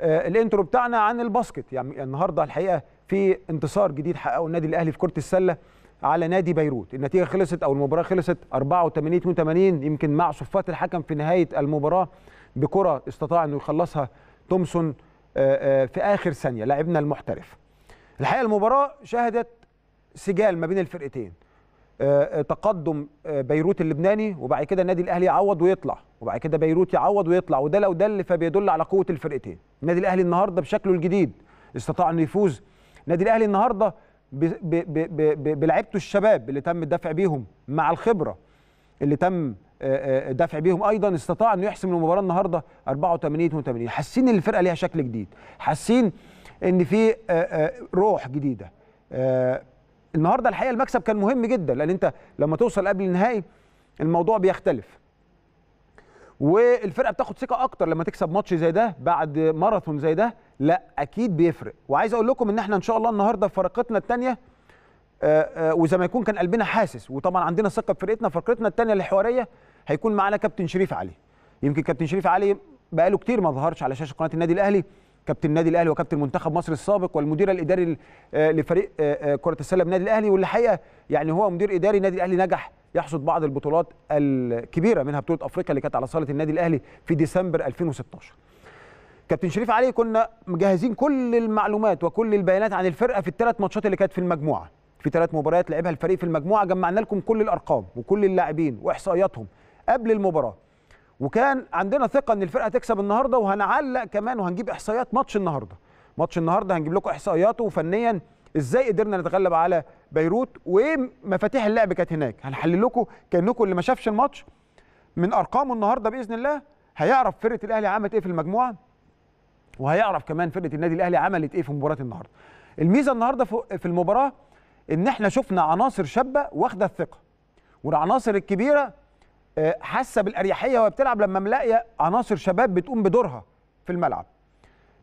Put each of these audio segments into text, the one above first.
آه، الانترو بتاعنا عن الباسكت يعني النهارده الحقيقه في انتصار جديد حققه النادي الاهلي في كره السله على نادي بيروت النتيجه خلصت او المباراه خلصت 84 82 يمكن مع صفات الحكم في نهايه المباراه بكره استطاع انه يخلصها تومسون آه، آه، في اخر ثانيه لاعبنا المحترف الحقيقه المباراه شهدت سجال ما بين الفرقتين آه، آه، تقدم آه، بيروت اللبناني وبعد كده النادي الاهلي يعوض ويطلع وبعد كده بيروت يعوض ويطلع وده لو دل فبيدل على قوه الفرقتين النادي الاهلي النهارده بشكله الجديد استطاع انه يفوز النادي الاهلي النهارده بلعبته الشباب اللي تم الدفع بيهم مع الخبره اللي تم دفع بيهم ايضا استطاع انه يحسم المباراه النهارده 84 82 حاسين ان الفرقه ليها شكل جديد حاسين ان في روح جديده النهارده الحقيقه المكسب كان مهم جدا لان انت لما توصل قبل النهائي الموضوع بيختلف والفرقه بتاخد ثقه اكتر لما تكسب ماتش زي ده بعد ماراثون زي ده لا اكيد بيفرق وعايز اقول لكم ان احنا ان شاء الله النهارده في فرقتنا الثانيه آه، آه، وزي ما يكون كان قلبنا حاسس وطبعا عندنا ثقه بفرقتنا فرقتنا الثانيه الحواريه هيكون معانا كابتن شريف علي يمكن كابتن شريف علي بقاله كتير ما ظهرش على شاشه قناه النادي الاهلي كابتن النادي الاهلي وكابتن منتخب مصر السابق والمدير الاداري آه، لفريق آه، آه، كره السله النادي الاهلي واللي حقيقه يعني هو مدير اداري النادي الاهلي نجح يحصد بعض البطولات الكبيره منها بطوله افريقيا اللي كانت على صاله النادي الاهلي في ديسمبر 2016 كابتن شريف علي كنا مجهزين كل المعلومات وكل البيانات عن الفرقه في الثلاث ماتشات اللي كانت في المجموعه في ثلاث مباريات لعبها الفريق في المجموعه جمعنا لكم كل الارقام وكل اللاعبين واحصائياتهم قبل المباراه وكان عندنا ثقه ان الفرقه تكسب النهارده وهنعلق كمان وهنجيب احصائيات ماتش النهارده ماتش النهارده هنجيب لكم احصائياته فنيا ازاي قدرنا نتغلب على بيروت وايه مفاتيح اللعب كانت هناك هنحلل لكم كانكم اللي ما شافش الماتش من ارقامه النهارده باذن الله هيعرف فرقه الاهلي عملت ايه في المجموعه وهيعرف كمان فرقه النادي الاهلي عملت ايه في مباراه النهارده الميزه النهارده في المباراه ان احنا شفنا عناصر شابه واخده الثقه والعناصر الكبيره آه، حاسه بالاريحيه وهي بتلعب لما ملاقيه عناصر شباب بتقوم بدورها في الملعب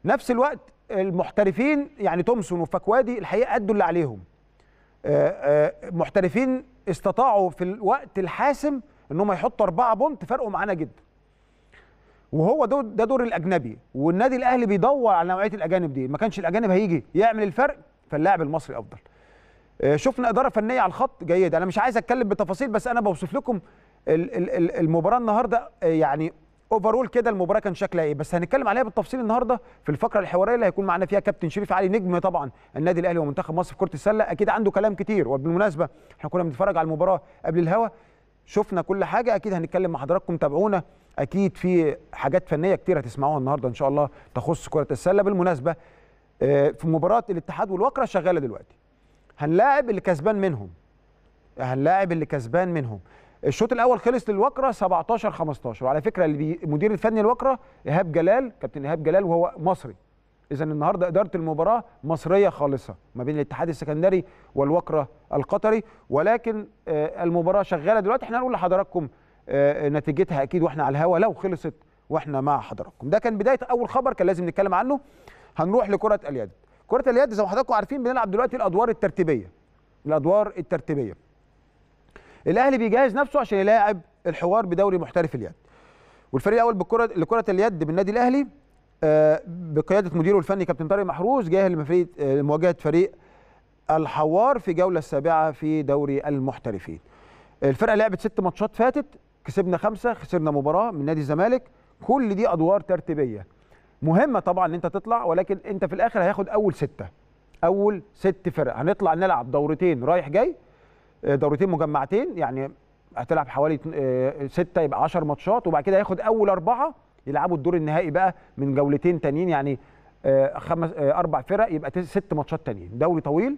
نفس الوقت المحترفين يعني تومسون وفكوادي الحقيقه ادوا اللي عليهم آه، آه، محترفين استطاعوا في الوقت الحاسم انهم يحطوا أربعة بونت فرقوا معانا جدا وهو ده ده دور الاجنبي والنادي الاهلي بيدور على نوعيه الاجانب دي ما كانش الاجانب هيجي يعمل الفرق فاللاعب المصري افضل آه، شفنا اداره فنيه على الخط جيده انا مش عايز اتكلم بتفاصيل بس انا بوصف لكم المباراه النهارده آه، يعني اوفرول كده المباراه كان شكلها ايه بس هنتكلم عليها بالتفصيل النهارده في الفقره الحواريه اللي هيكون معانا فيها كابتن شريف علي نجم طبعا النادي الاهلي ومنتخب مصر في كره السله اكيد عنده كلام كتير وبالمناسبه احنا كنا بنتفرج على المباراه قبل الهوا شفنا كل حاجه اكيد هنتكلم مع حضراتكم تابعونا اكيد في حاجات فنيه كتير هتسمعوها النهارده ان شاء الله تخص كره السله بالمناسبه آه، في مباراه الاتحاد والوكره شغاله دلوقتي هنلاعب اللي كسبان منهم هنلاعب اللي كسبان منهم الشوط الاول خلص للوكره 17 15 وعلى فكره المدير الفني الوكره ايهاب جلال كابتن ايهاب جلال وهو مصري اذا النهارده اداره المباراه مصريه خالصه ما بين الاتحاد السكندري والوكره القطري ولكن آه، المباراه شغاله دلوقتي احنا هنقول لحضراتكم آه، نتيجتها اكيد واحنا على الهوا لو خلصت واحنا مع حضراتكم ده كان بدايه اول خبر كان لازم نتكلم عنه هنروح لكره اليد كره اليد زي ما حضراتكم عارفين بنلعب دلوقتي الادوار الترتيبيه الادوار الترتيبيه الاهلي بيجهز نفسه عشان يلاعب الحوار بدوري محترف اليد والفريق الاول بالكره لكره اليد بالنادي الاهلي آه، بقياده مديره الفني كابتن طارق محروس جاهز آه، لمواجهه فريق الحوار في جوله السابعه في دوري المحترفين الفرقه لعبت ست ماتشات فاتت كسبنا خمسه خسرنا مباراه من نادي الزمالك كل دي ادوار ترتيبيه مهمه طبعا ان انت تطلع ولكن انت في الاخر هياخد اول سته اول ست فرق هنطلع نلعب دورتين رايح جاي آه، دورتين مجمعتين يعني هتلعب حوالي آه، ستة يبقى 10 ماتشات وبعد كده هياخد اول اربعه يلعبوا الدور النهائي بقى من جولتين تانيين يعني آه، خمس اربع فرق يبقى ست ماتشات تانيين دوري طويل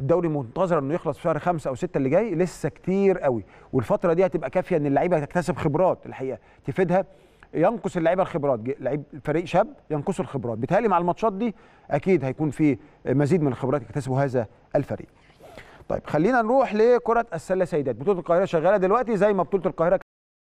الدوري منتظر انه يخلص في شهر خمسة او ستة اللي جاي لسه كتير قوي والفتره دي هتبقى كافيه ان اللعيبه تكتسب خبرات الحقيقه تفيدها ينقص اللعيبه الخبرات لعيب فريق شاب ينقصه الخبرات بالتالي مع الماتشات دي اكيد هيكون في مزيد من الخبرات يكتسبه هذا الفريق طيب خلينا نروح لكره السله سيدات بطوله القاهره شغاله دلوقتي زي ما بطوله القاهره